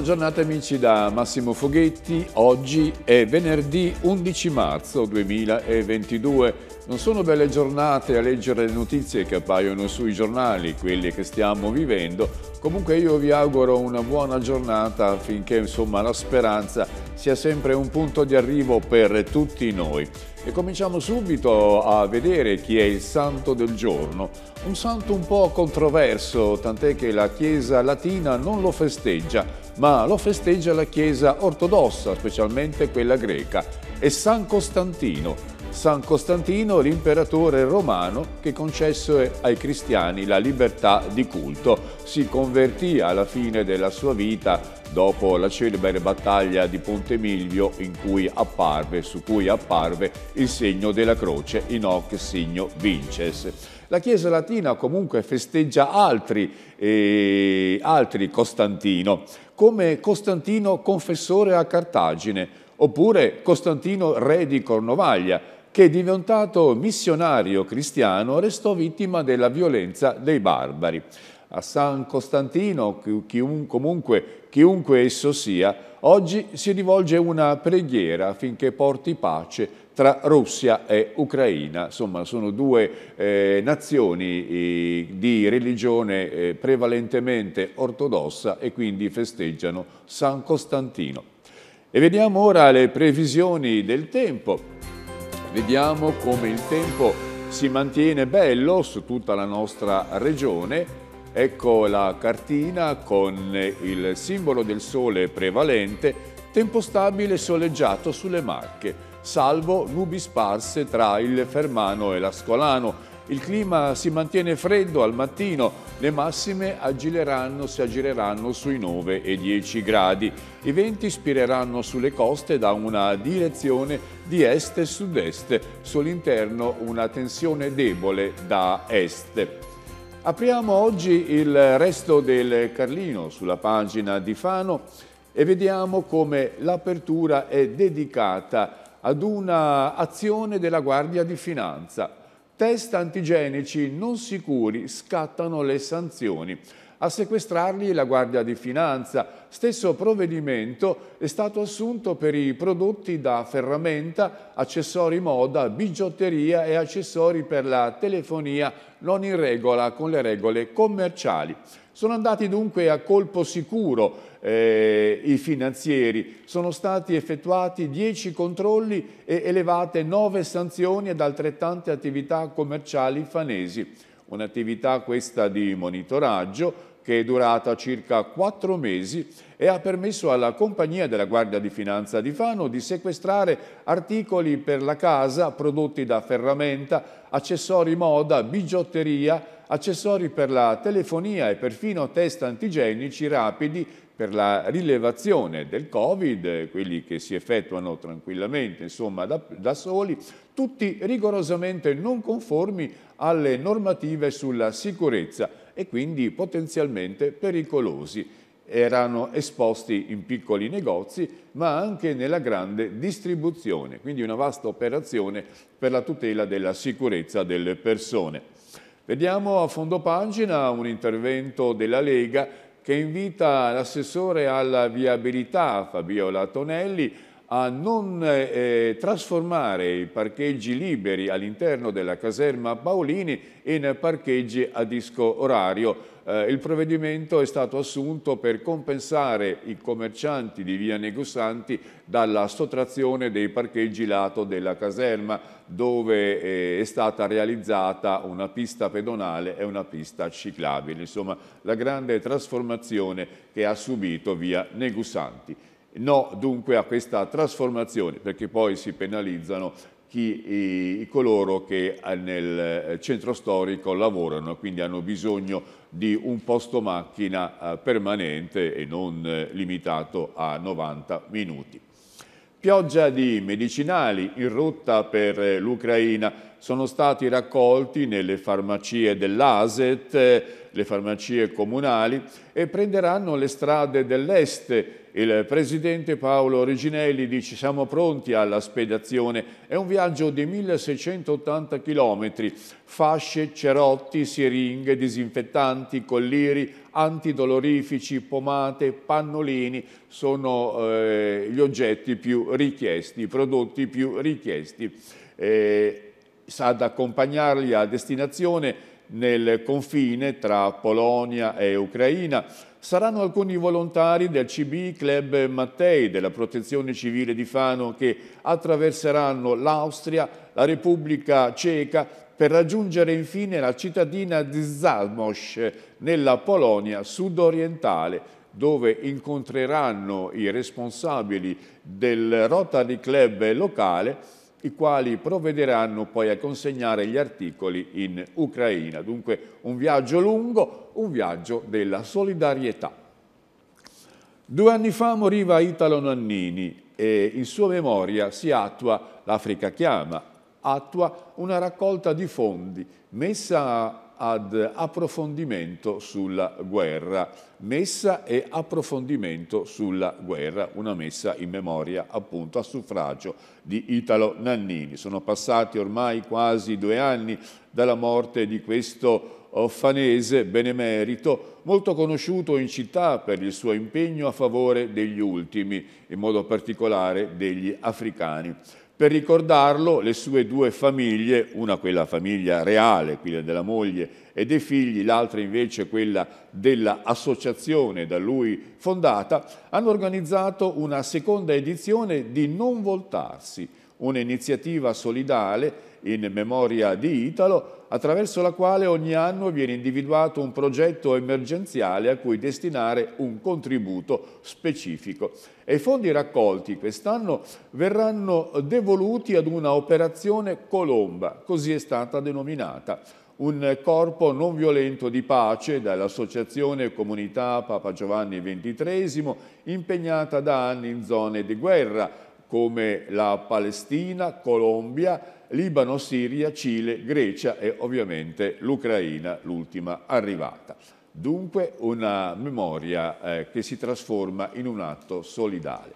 buona giornata amici da Massimo Foghetti. Oggi è venerdì 11 marzo 2022. Non sono belle giornate a leggere le notizie che appaiono sui giornali, quelle che stiamo vivendo. Comunque io vi auguro una buona giornata affinché insomma, la speranza sia sempre un punto di arrivo per tutti noi. E cominciamo subito a vedere chi è il santo del giorno. Un santo un po' controverso, tant'è che la Chiesa latina non lo festeggia, ma lo festeggia la Chiesa ortodossa, specialmente quella greca. È San Costantino, San Costantino, l'imperatore romano che concesse ai cristiani la libertà di culto. Si convertì alla fine della sua vita dopo la celebre battaglia di Ponte Milvio cui apparve, su cui apparve il segno della croce, in hoc signo vinces. La Chiesa Latina comunque festeggia altri, eh, altri Costantino, come Costantino confessore a Cartagine, oppure Costantino re di Cornovaglia, che diventato missionario cristiano restò vittima della violenza dei barbari. A San Costantino, chiun, comunque, chiunque esso sia, oggi si rivolge una preghiera affinché porti pace tra Russia e Ucraina. Insomma, sono due eh, nazioni eh, di religione eh, prevalentemente ortodossa e quindi festeggiano San Costantino. E vediamo ora le previsioni del tempo. Vediamo come il tempo si mantiene bello su tutta la nostra regione. Ecco la cartina con il simbolo del sole prevalente, tempo stabile soleggiato sulle Marche, salvo nubi sparse tra il Fermano e l'Ascolano, il clima si mantiene freddo al mattino, le massime agileranno, si aggireranno sui 9 e 10 gradi. I venti spireranno sulle coste da una direzione di est e sud-est, sull'interno una tensione debole da est. Apriamo oggi il resto del Carlino sulla pagina di Fano e vediamo come l'apertura è dedicata ad una azione della Guardia di Finanza test antigenici non sicuri scattano le sanzioni. A sequestrarli la Guardia di Finanza. Stesso provvedimento è stato assunto per i prodotti da ferramenta, accessori moda, bigiotteria e accessori per la telefonia non in regola con le regole commerciali. Sono andati dunque a colpo sicuro eh, i finanzieri, sono stati effettuati 10 controlli e elevate 9 sanzioni ad altrettante attività commerciali fanesi. Un'attività questa di monitoraggio che è durata circa 4 mesi e ha permesso alla compagnia della Guardia di Finanza di Fano di sequestrare articoli per la casa prodotti da ferramenta, accessori moda, bigiotteria, accessori per la telefonia e perfino test antigenici rapidi per la rilevazione del Covid, quelli che si effettuano tranquillamente, insomma, da, da soli, tutti rigorosamente non conformi alle normative sulla sicurezza e quindi potenzialmente pericolosi erano esposti in piccoli negozi ma anche nella grande distribuzione, quindi una vasta operazione per la tutela della sicurezza delle persone. Vediamo a fondo pagina un intervento della Lega che invita l'assessore alla viabilità Fabiola Tonelli a non eh, trasformare i parcheggi liberi all'interno della caserma Paolini in parcheggi a disco orario eh, il provvedimento è stato assunto per compensare i commercianti di via Negussanti dalla sottrazione dei parcheggi lato della caserma dove eh, è stata realizzata una pista pedonale e una pista ciclabile, insomma la grande trasformazione che ha subito via Negussanti. No dunque a questa trasformazione perché poi si penalizzano chi, i, coloro che eh, nel eh, centro storico lavorano, quindi hanno bisogno di un posto macchina eh, permanente e non limitato a 90 minuti. Pioggia di medicinali in rotta per l'Ucraina sono stati raccolti nelle farmacie dell'ASET le farmacie comunali e prenderanno le strade dell'est. Il presidente Paolo Originelli dice siamo pronti alla spedizione. È un viaggio di 1680 km, fasce, cerotti, siringhe, disinfettanti, colliri, antidolorifici, pomate, pannolini sono eh, gli oggetti più richiesti, i prodotti più richiesti. Eh, sa ad accompagnarli a destinazione nel confine tra Polonia e Ucraina. Saranno alcuni volontari del CB Club Mattei della Protezione Civile di Fano che attraverseranno l'Austria, la Repubblica Ceca per raggiungere infine la cittadina di Zalmos nella Polonia sudorientale dove incontreranno i responsabili del Rotary Club locale i quali provvederanno poi a consegnare gli articoli in Ucraina. Dunque un viaggio lungo, un viaggio della solidarietà. Due anni fa moriva Italo Nannini e in sua memoria si attua l'Africa Chiama, attua una raccolta di fondi messa ad approfondimento sulla guerra, messa e approfondimento sulla guerra, una messa in memoria appunto a suffragio di Italo Nannini. Sono passati ormai quasi due anni dalla morte di questo fanese benemerito, molto conosciuto in città per il suo impegno a favore degli ultimi, in modo particolare degli africani. Per ricordarlo le sue due famiglie, una quella famiglia reale, quella della moglie e dei figli, l'altra invece quella dell'associazione da lui fondata, hanno organizzato una seconda edizione di Non Voltarsi, un'iniziativa solidale in memoria di Italo, attraverso la quale ogni anno viene individuato un progetto emergenziale a cui destinare un contributo specifico. E i fondi raccolti quest'anno verranno devoluti ad una operazione Colomba, così è stata denominata, un corpo non violento di pace dall'associazione Comunità Papa Giovanni XXIII impegnata da anni in zone di guerra come la Palestina, Colombia, Libano, Siria, Cile, Grecia e ovviamente l'Ucraina, l'ultima arrivata. Dunque una memoria eh, che si trasforma in un atto solidale.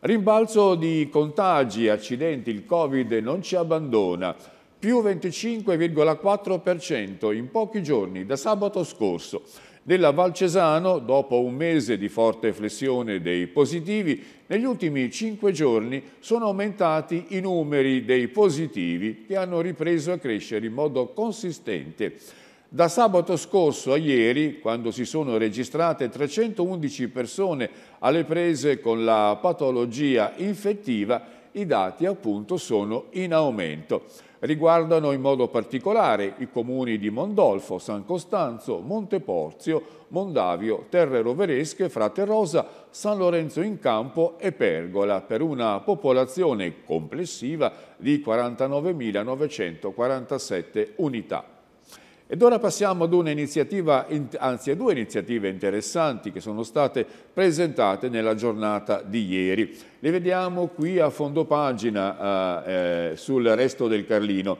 Rimbalzo di contagi, accidenti, il Covid non ci abbandona, più 25,4% in pochi giorni da sabato scorso della Valcesano, dopo un mese di forte flessione dei positivi, negli ultimi cinque giorni sono aumentati i numeri dei positivi che hanno ripreso a crescere in modo consistente. Da sabato scorso a ieri, quando si sono registrate 311 persone alle prese con la patologia infettiva, i dati appunto sono in aumento. Riguardano in modo particolare i comuni di Mondolfo, San Costanzo, Monteporzio, Mondavio, Terre Roveresche, Frate Rosa, San Lorenzo in Campo e Pergola, per una popolazione complessiva di 49.947 unità. Ed ora passiamo ad una iniziativa, anzi a due iniziative interessanti che sono state presentate nella giornata di ieri. Le vediamo qui a fondo pagina eh, sul resto del Carlino.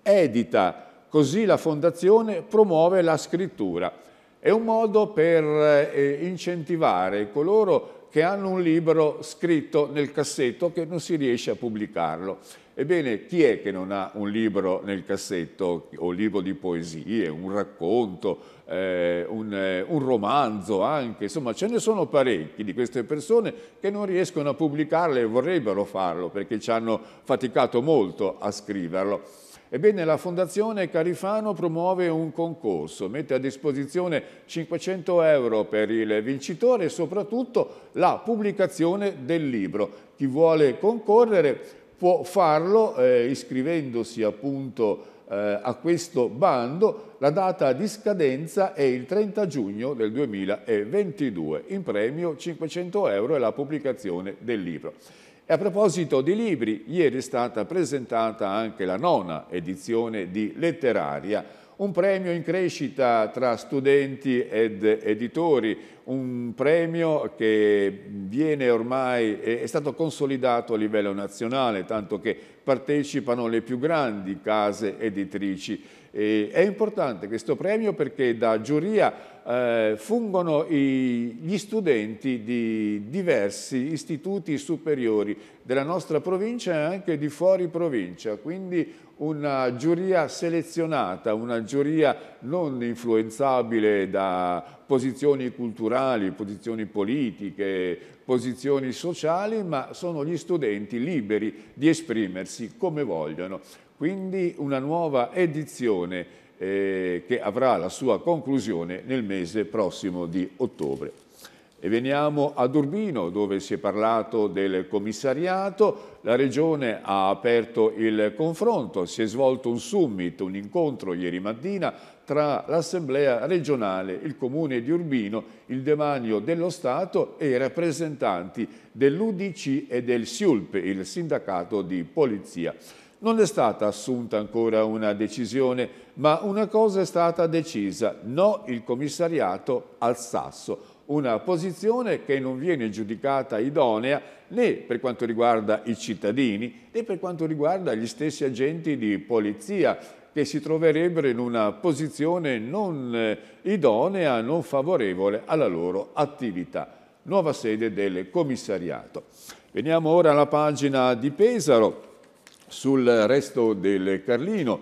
Edita, così la Fondazione promuove la scrittura. È un modo per eh, incentivare coloro che hanno un libro scritto nel cassetto che non si riesce a pubblicarlo. Ebbene, chi è che non ha un libro nel cassetto, o un libro di poesie, un racconto, eh, un, eh, un, romanzo anche? Insomma, ce ne sono parecchi di queste persone che non riescono a pubblicarle e vorrebbero farlo perché ci hanno faticato molto a scriverlo. Ebbene, la Fondazione Carifano promuove un concorso, mette a disposizione 500 euro per il vincitore e soprattutto la pubblicazione del libro. Chi vuole concorrere può farlo eh, iscrivendosi appunto eh, a questo bando. La data di scadenza è il 30 giugno del 2022, in premio 500 euro e la pubblicazione del libro. E a proposito di libri, ieri è stata presentata anche la nona edizione di Letteraria, un premio in crescita tra studenti ed editori, un premio che viene ormai, è stato consolidato a livello nazionale, tanto che partecipano le più grandi case editrici. E è importante questo premio perché da giuria eh, fungono i, gli studenti di diversi istituti superiori della nostra provincia e anche di fuori provincia, quindi una giuria selezionata, una giuria non influenzabile da posizioni culturali, posizioni politiche, posizioni sociali, ma sono gli studenti liberi di esprimersi come vogliono. Quindi una nuova edizione eh, che avrà la sua conclusione nel mese prossimo di ottobre. E veniamo ad Urbino dove si è parlato del commissariato, la Regione ha aperto il confronto, si è svolto un summit, un incontro ieri mattina tra l'Assemblea regionale, il Comune di Urbino, il Demanio dello Stato e i rappresentanti dell'UDC e del SIULP, il Sindacato di Polizia. Non è stata assunta ancora una decisione, ma una cosa è stata decisa, no il commissariato al Sasso, una posizione che non viene giudicata idonea né per quanto riguarda i cittadini né per quanto riguarda gli stessi agenti di polizia che si troverebbero in una posizione non eh, idonea, non favorevole alla loro attività. Nuova sede del commissariato. Veniamo ora alla pagina di Pesaro sul resto del Carlino,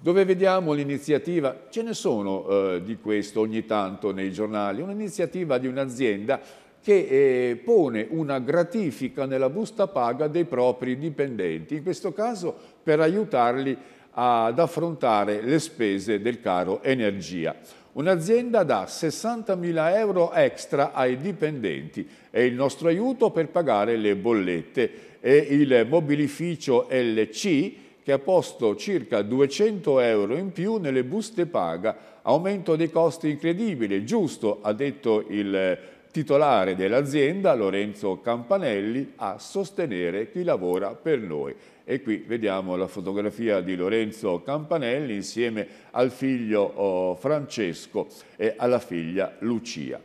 dove vediamo l'iniziativa, ce ne sono eh, di questo ogni tanto nei giornali, un'iniziativa di un'azienda che eh, pone una gratifica nella busta paga dei propri dipendenti, in questo caso per aiutarli ad affrontare le spese del caro energia. Un'azienda dà 60.000 euro extra ai dipendenti e il nostro aiuto per pagare le bollette e il mobilificio LC che ha posto circa 200 euro in più nelle buste paga, aumento dei costi incredibile, giusto, ha detto il titolare dell'azienda Lorenzo Campanelli a sostenere chi lavora per noi. E qui vediamo la fotografia di Lorenzo Campanelli insieme al figlio oh, Francesco e alla figlia Lucia.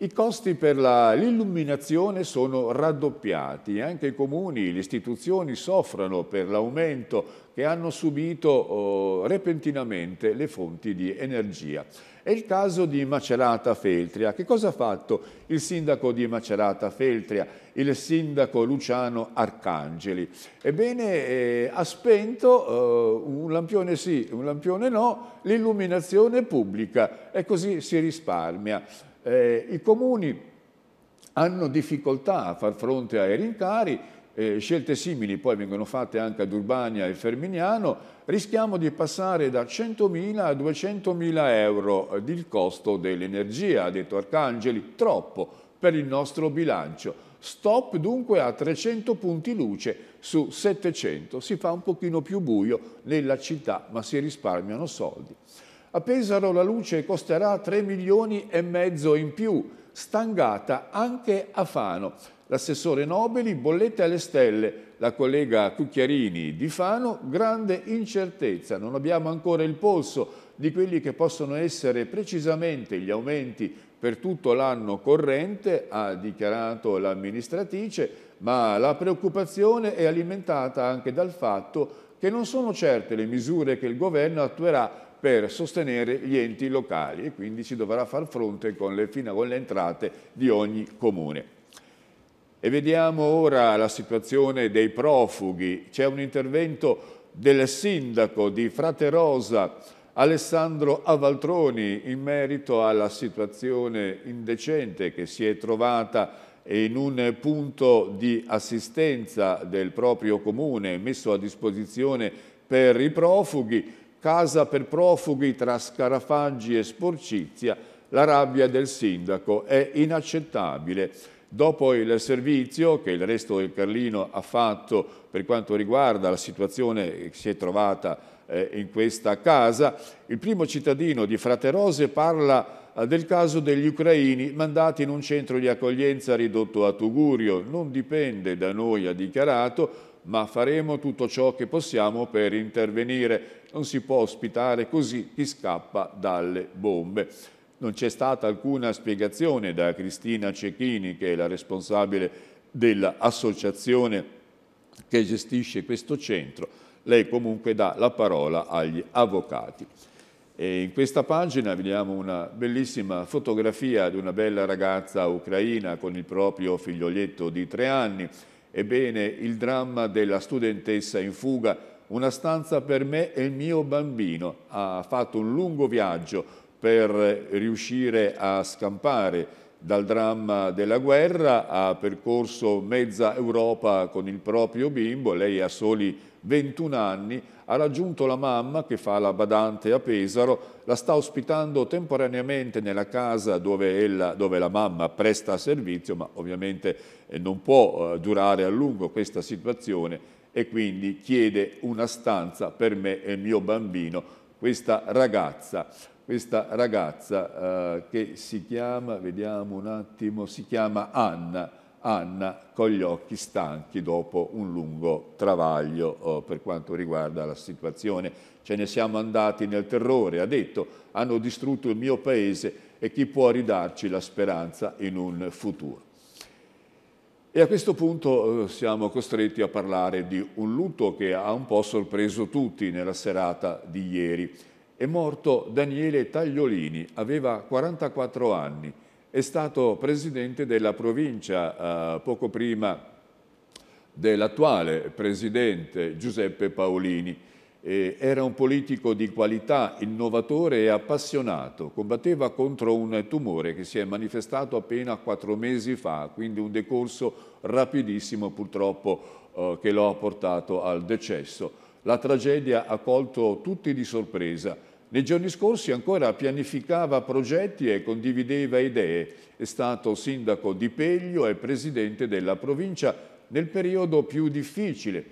I costi per l'illuminazione sono raddoppiati, anche i comuni, le istituzioni soffrono per l'aumento che hanno subito oh, repentinamente le fonti di energia. È il caso di Macerata Feltria. Che cosa ha fatto il sindaco di Macerata Feltria, il sindaco Luciano Arcangeli? Ebbene, eh, ha spento eh, un lampione sì, un lampione no, l'illuminazione pubblica e così si risparmia. Eh, I comuni hanno difficoltà a far fronte ai rincari, eh, scelte simili poi vengono fatte anche ad Urbania e Fermignano, rischiamo di passare da 100.000 a 200.000 euro eh, il costo dell'energia, ha detto Arcangeli, troppo per il nostro bilancio. Stop dunque a 300 punti luce su 700, si fa un pochino più buio nella città ma si risparmiano soldi. A Pesaro la luce costerà 3 milioni e mezzo in più, stangata anche a Fano. L'assessore Nobili, bollette alle stelle, la collega Cucchiarini di Fano, grande incertezza, non abbiamo ancora il polso di quelli che possono essere precisamente gli aumenti per tutto l'anno corrente, ha dichiarato l'amministratrice, ma la preoccupazione è alimentata anche dal fatto che non sono certe le misure che il governo attuerà per sostenere gli enti locali e quindi si dovrà far fronte con le, con le entrate di ogni comune. E vediamo ora la situazione dei profughi. C'è un intervento del sindaco di Fraterosa, Alessandro Avaltroni, in merito alla situazione indecente che si è trovata in un punto di assistenza del proprio comune messo a disposizione per i profughi casa per profughi tra scarafaggi e sporcizia, la rabbia del sindaco è inaccettabile. Dopo il servizio che il resto del Carlino ha fatto per quanto riguarda la situazione che si è trovata eh, in questa casa, il primo cittadino di Fraterose parla eh, del caso degli ucraini mandati in un centro di accoglienza ridotto a Tugurio. Non dipende da noi, ha dichiarato, ma faremo tutto ciò che possiamo per intervenire non si può ospitare così chi scappa dalle bombe. Non c'è stata alcuna spiegazione da Cristina Cecchini, che è la responsabile dell'associazione che gestisce questo centro. Lei comunque dà la parola agli avvocati. E in questa pagina vediamo una bellissima fotografia di una bella ragazza ucraina con il proprio figlioletto di tre anni. Ebbene, il dramma della studentessa in fuga una stanza per me e il mio bambino. Ha fatto un lungo viaggio per riuscire a scampare dal dramma della guerra, ha percorso mezza Europa con il proprio bimbo, lei ha soli 21 anni, ha raggiunto la mamma che fa la badante a Pesaro, la sta ospitando temporaneamente nella casa dove, ella, dove la mamma presta servizio, ma ovviamente eh, non può eh, durare a lungo questa situazione e quindi chiede una stanza per me e il mio bambino, questa ragazza, questa ragazza eh, che si chiama, vediamo un attimo, si chiama Anna, Anna con gli occhi stanchi dopo un lungo travaglio oh, per quanto riguarda la situazione. Ce ne siamo andati nel terrore, ha detto, hanno distrutto il mio paese e chi può ridarci la speranza in un futuro. E a questo punto eh, siamo costretti a parlare di un lutto che ha un po' sorpreso tutti nella serata di ieri. È morto Daniele Tagliolini, aveva 44 anni, è stato presidente della provincia eh, poco prima dell'attuale presidente Giuseppe Paolini era un politico di qualità, innovatore e appassionato. Combatteva contro un tumore che si è manifestato appena quattro mesi fa, quindi un decorso rapidissimo purtroppo eh, che lo ha portato al decesso. La tragedia ha colto tutti di sorpresa. Nei giorni scorsi ancora pianificava progetti e condivideva idee. È stato sindaco di Peglio e presidente della provincia nel periodo più difficile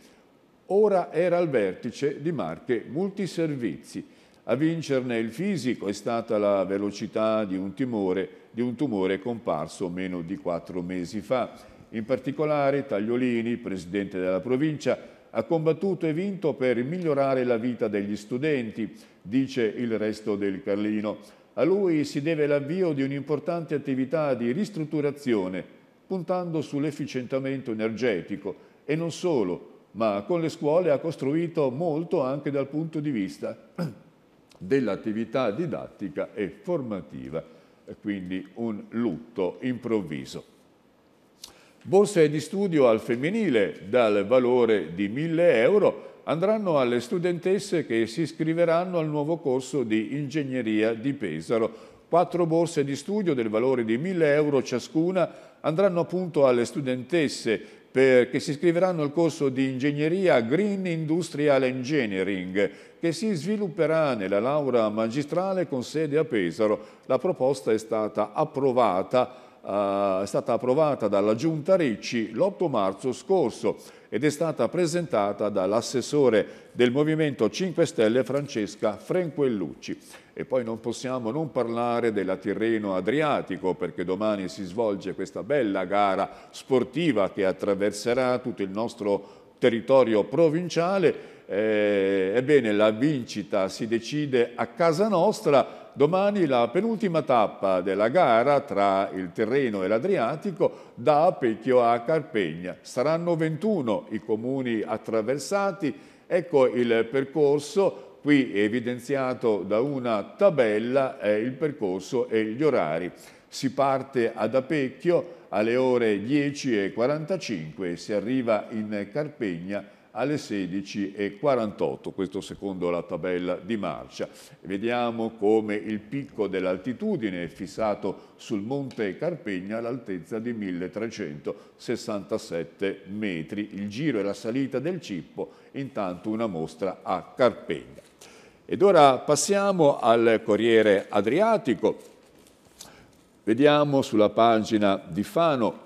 Ora era al vertice di marche multiservizi. A vincerne il fisico è stata la velocità di un, timore, di un tumore comparso meno di quattro mesi fa. In particolare Tagliolini, presidente della provincia, ha combattuto e vinto per migliorare la vita degli studenti, dice il resto del Carlino. A lui si deve l'avvio di un'importante attività di ristrutturazione, puntando sull'efficientamento energetico e non solo, ma con le scuole ha costruito molto anche dal punto di vista dell'attività didattica e formativa, quindi un lutto improvviso. Borse di studio al femminile dal valore di 1000 euro andranno alle studentesse che si iscriveranno al nuovo corso di ingegneria di Pesaro. Quattro borse di studio del valore di 1000 euro ciascuna andranno appunto alle studentesse per, che si iscriveranno al corso di ingegneria Green Industrial Engineering che si svilupperà nella laurea magistrale con sede a Pesaro. La proposta è stata approvata, eh, è stata approvata dalla Giunta Ricci l'8 marzo scorso ed è stata presentata dall'assessore del Movimento 5 Stelle Francesca Frenquellucci. E poi non possiamo non parlare della Tirreno Adriatico perché domani si svolge questa bella gara sportiva che attraverserà tutto il nostro territorio provinciale. Eh, ebbene, la vincita si decide a casa nostra domani la penultima tappa della gara tra il Tirreno e l'Adriatico da Apecchio a Carpegna. Saranno 21 i comuni attraversati, ecco il percorso qui evidenziato da una tabella è il percorso e gli orari. Si parte ad Apecchio alle ore 10.45 e si arriva in Carpegna alle 16.48, questo secondo la tabella di marcia. Vediamo come il picco dell'altitudine è fissato sul Monte Carpegna all'altezza di 1367 metri. Il giro e la salita del Cippo, intanto una mostra a Carpegna. Ed ora passiamo al Corriere Adriatico. Vediamo sulla pagina di Fano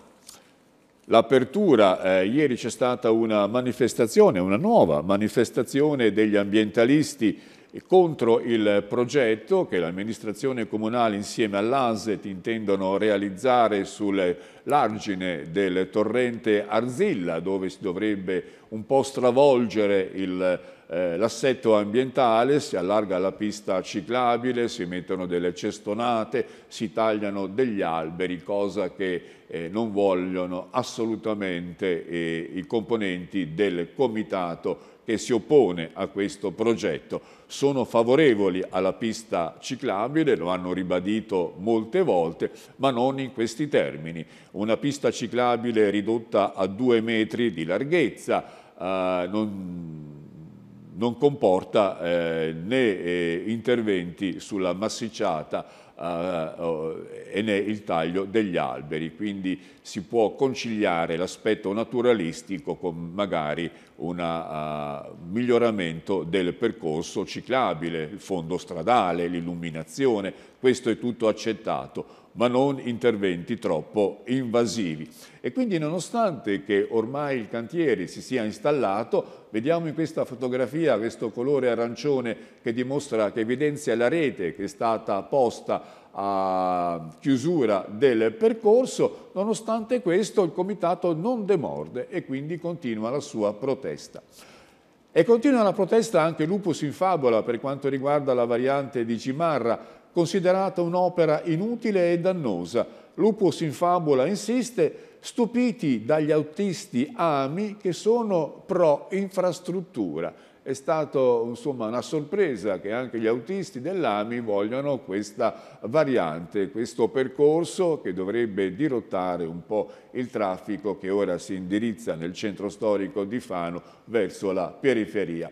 L'apertura, eh, ieri c'è stata una manifestazione, una nuova manifestazione degli ambientalisti contro il progetto che l'amministrazione comunale insieme all'ASET intendono realizzare sull'argine del torrente Arzilla dove si dovrebbe un po' stravolgere il eh, l'assetto ambientale, si allarga la pista ciclabile, si mettono delle cestonate, si tagliano degli alberi, cosa che eh, non vogliono assolutamente eh, i componenti del comitato che si oppone a questo progetto. Sono favorevoli alla pista ciclabile, lo hanno ribadito molte volte, ma non in questi termini. Una pista ciclabile ridotta a due metri di larghezza, eh, non non comporta eh, né eh, interventi sulla massicciata eh, eh, e né il taglio degli alberi, quindi si può conciliare l'aspetto naturalistico con magari una, uh, eh, un miglioramento del percorso ciclabile, il fondo stradale, l'illuminazione, questo è tutto accettato ma non interventi troppo invasivi. E quindi nonostante che ormai il cantiere si sia installato, vediamo in questa fotografia questo colore arancione che dimostra, che evidenzia la rete che è stata posta a chiusura del percorso, nonostante questo il comitato non demorde e quindi continua la sua protesta. E continua la protesta anche Lupus in Fabola per quanto riguarda la variante di Cimarra, considerata un'opera inutile e dannosa. Lupus in fabula insiste, stupiti dagli autisti ami che sono pro infrastruttura. È stata insomma una sorpresa che anche gli autisti dell'AMI vogliono questa variante, questo percorso che dovrebbe dirottare un po' il traffico che ora si indirizza nel centro storico di Fano verso la periferia.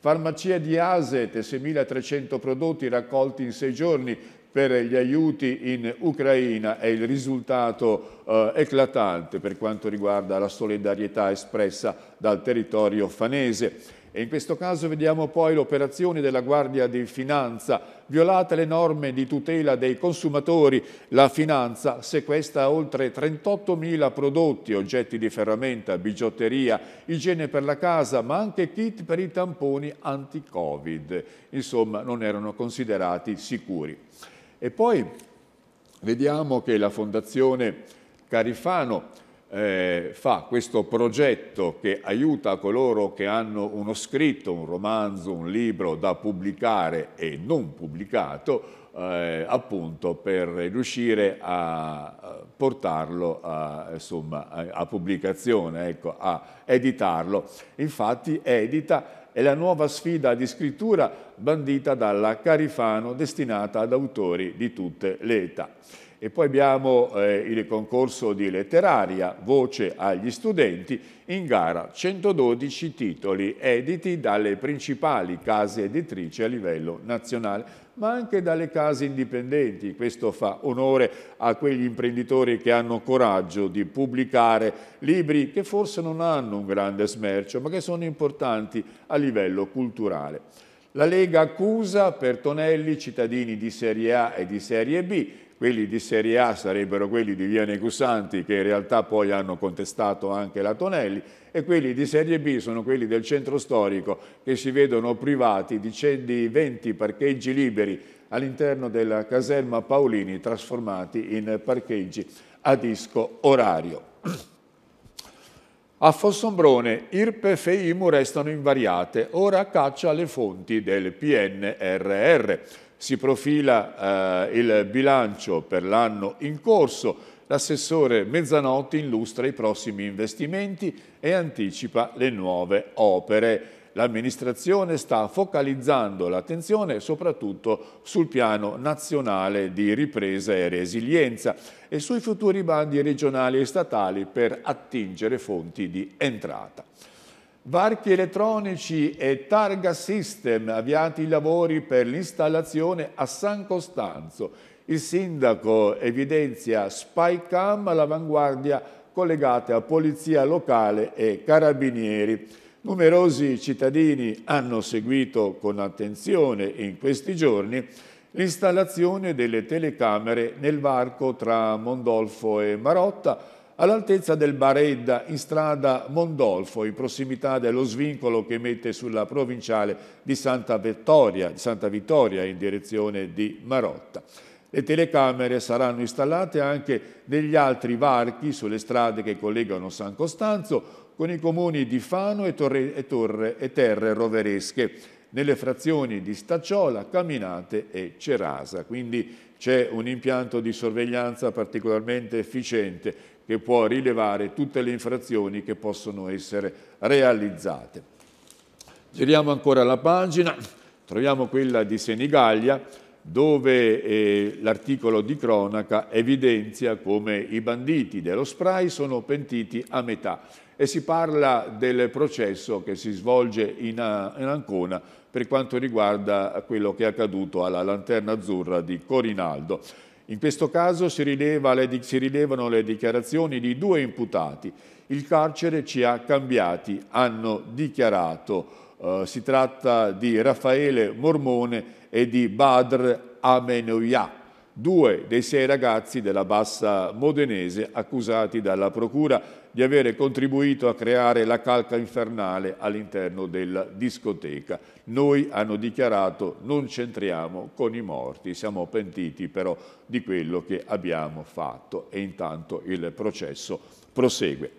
Farmacia di Aset, 6.300 prodotti raccolti in sei giorni per gli aiuti in Ucraina è il risultato eh, eclatante per quanto riguarda la solidarietà espressa dal territorio fanese. E in questo caso vediamo poi l'operazione della Guardia di Finanza, violate le norme di tutela dei consumatori, la Finanza sequestra oltre 38.000 prodotti, oggetti di ferramenta, bigiotteria, igiene per la casa, ma anche kit per i tamponi anti-Covid. Insomma, non erano considerati sicuri. E poi vediamo che la Fondazione Carifano eh, fa questo progetto che aiuta coloro che hanno uno scritto, un romanzo, un libro da pubblicare e non pubblicato, eh, appunto per riuscire a portarlo a, insomma, a, pubblicazione, ecco, a editarlo. Infatti edita è la nuova sfida di scrittura bandita dalla Carifano destinata ad autori di tutte le età. E poi abbiamo eh, il concorso di letteraria, voce agli studenti, in gara 112 titoli editi dalle principali case editrici a livello nazionale ma anche dalle case indipendenti. Questo fa onore a quegli imprenditori che hanno coraggio di pubblicare libri che forse non hanno un grande smercio, ma che sono importanti a livello culturale. La Lega accusa per Tonelli cittadini di Serie A e di Serie B, quelli di Serie A sarebbero quelli di Via Negusanti che in realtà poi hanno contestato anche la Tonelli e quelli di Serie B sono quelli del centro storico che si vedono privati di 20 parcheggi liberi all'interno della caserma Paolini trasformati in parcheggi a disco orario. A Fossombrone IRPE e FEIMU restano invariate, ora caccia le fonti del PNRR. Si profila eh, il bilancio per l'anno in corso, l'assessore Mezzanotti illustra i prossimi investimenti e anticipa le nuove opere. L'amministrazione sta focalizzando l'attenzione soprattutto sul piano nazionale di ripresa e resilienza e sui futuri bandi regionali e statali per attingere fonti di entrata. Varchi elettronici e targa system avviati i lavori per l'installazione a San Costanzo. Il sindaco evidenzia Spycam all'avanguardia collegate a polizia locale e carabinieri. Numerosi cittadini hanno seguito con attenzione in questi giorni l'installazione delle telecamere nel varco tra Mondolfo e Marotta all'altezza del Baredda in strada Mondolfo in prossimità dello svincolo che mette sulla provinciale di Santa Vittoria, Santa Vittoria in direzione di Marotta. Le telecamere saranno installate anche negli altri varchi sulle strade che collegano San Costanzo, con i comuni di Fano e Torre, e, Torre, e Terre Roveresche, nelle frazioni di Stacciola, Caminate e Cerasa. Quindi c'è un impianto di sorveglianza particolarmente efficiente che può rilevare tutte le infrazioni che possono essere realizzate. Giriamo ancora la pagina, troviamo quella di Senigallia, dove eh, l'articolo di cronaca evidenzia come i banditi dello spray sono pentiti a metà e si parla del processo che si svolge in, eh, in Ancona per quanto riguarda quello che è accaduto alla Lanterna Azzurra di Corinaldo. In questo caso si, rileva le, si rilevano le dichiarazioni di due imputati. Il carcere ci ha cambiati, hanno dichiarato. Eh, si tratta di Raffaele Mormone e di Badr Amenoia, due dei sei ragazzi della bassa modenese accusati dalla procura di avere contribuito a creare la calca infernale all'interno della discoteca. Noi hanno dichiarato non c'entriamo con i morti, siamo pentiti però di quello che abbiamo fatto e intanto il processo prosegue.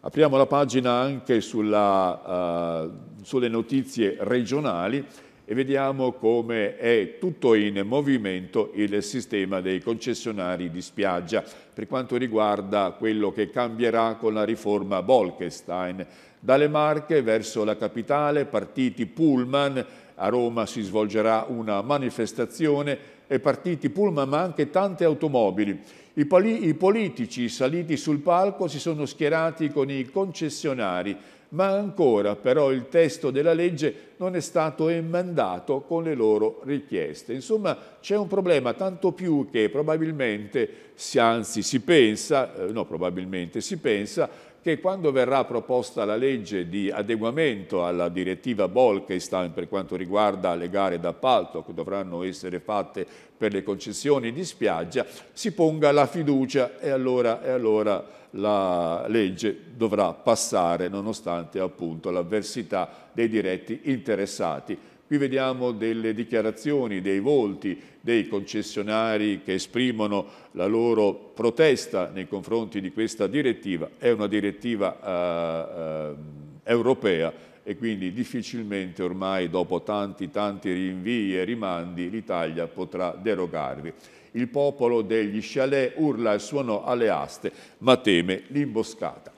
Apriamo la pagina anche sulla, uh, sulle notizie regionali e vediamo come è tutto in movimento il sistema dei concessionari di spiaggia per quanto riguarda quello che cambierà con la riforma Bolkestein. Dalle Marche verso la capitale, partiti Pullman, a Roma si svolgerà una manifestazione e partiti Pullman ma anche tante automobili. I, I politici saliti sul palco si sono schierati con i concessionari ma ancora però il testo della legge non è stato emendato con le loro richieste. Insomma c'è un problema, tanto più che probabilmente, si, anzi si pensa, eh, no probabilmente si pensa, che quando verrà proposta la legge di adeguamento alla direttiva Bolkestein per quanto riguarda le gare d'appalto che dovranno essere fatte per le concessioni di spiaggia, si ponga la fiducia e allora, e allora la legge dovrà passare nonostante l'avversità dei diretti interessati. Qui vediamo delle dichiarazioni, dei volti dei concessionari che esprimono la loro protesta nei confronti di questa direttiva. È una direttiva eh, ehm, europea e quindi difficilmente ormai dopo tanti tanti rinvii e rimandi l'Italia potrà derogarvi. Il popolo degli chalet urla il suo no alle aste ma teme l'imboscata.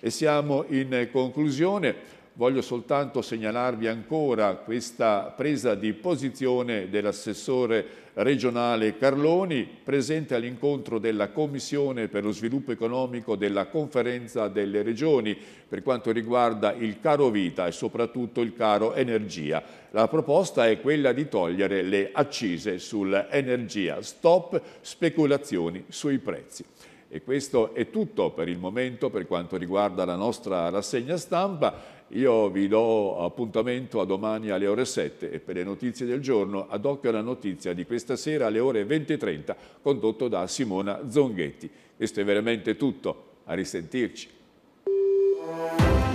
E siamo in conclusione. Voglio soltanto segnalarvi ancora questa presa di posizione dell'assessore regionale Carloni, presente all'incontro della Commissione per lo sviluppo economico della Conferenza delle Regioni per quanto riguarda il caro vita e soprattutto il caro energia. La proposta è quella di togliere le accise sull'energia, stop speculazioni sui prezzi. E questo è tutto per il momento per quanto riguarda la nostra rassegna stampa io vi do appuntamento a domani alle ore 7 e per le notizie del giorno ad occhio alla notizia di questa sera alle ore 20.30 condotto da Simona Zonghetti. Questo è veramente tutto, a risentirci.